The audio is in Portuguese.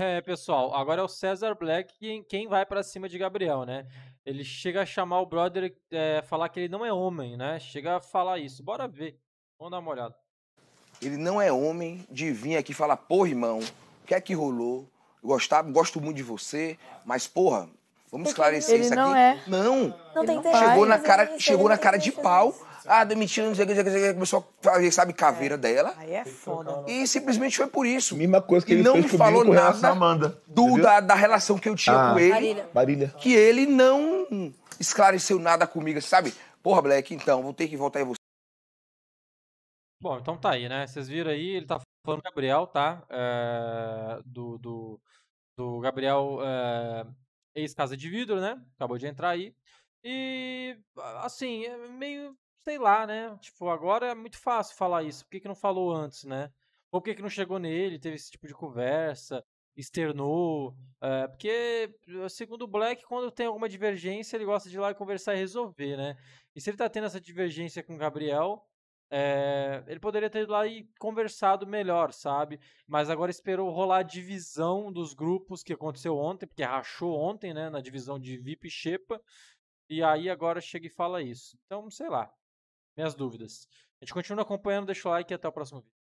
É, pessoal, agora é o César Black quem vai para cima de Gabriel, né? Ele chega a chamar o brother, é, falar que ele não é homem, né? Chega a falar isso. Bora ver. Vamos dar uma olhada. Ele não é homem de vir aqui falar, porra, irmão, o que é que rolou? Gostar, gosto muito de você, mas, porra, vamos esclarecer ele isso não É. Não, não, tem não chegou na cara, chegou na cara de pau. Isso. Ah, demitiu, não sei o que, não sei o que, começou a fazer, sabe, caveira é. dela. Aí é então, foda. E simplesmente foi por isso. Mesma coisa que e ele não me falou nada Amanda, do, da, da, relação que eu tinha ah, com ele. Marília. Que ele não esclareceu nada comigo, sabe? Porra, Black, então, vou ter que voltar em você. Bom, então tá aí, né? Vocês viram aí, ele tá falando do Gabriel, tá? É, do, do, do, Gabriel, é, ex-casa de vidro, né? Acabou de entrar aí. E, assim, é meio sei lá, né? Tipo, agora é muito fácil falar isso. Por que, que não falou antes, né? por que, que não chegou nele, teve esse tipo de conversa, externou? É, porque, eh, segundo o Black, quando tem alguma divergência, ele gosta de ir lá e conversar e resolver, né? E se ele tá tendo essa divergência com o Gabriel, é, ele poderia ter ido lá e conversado melhor, sabe? Mas agora esperou rolar a divisão dos grupos que aconteceu ontem, porque rachou ontem, né? Na divisão de VIP e Xepa. E aí agora chega e fala isso. Então, sei lá minhas dúvidas. A gente continua acompanhando, deixa o like e até o próximo vídeo.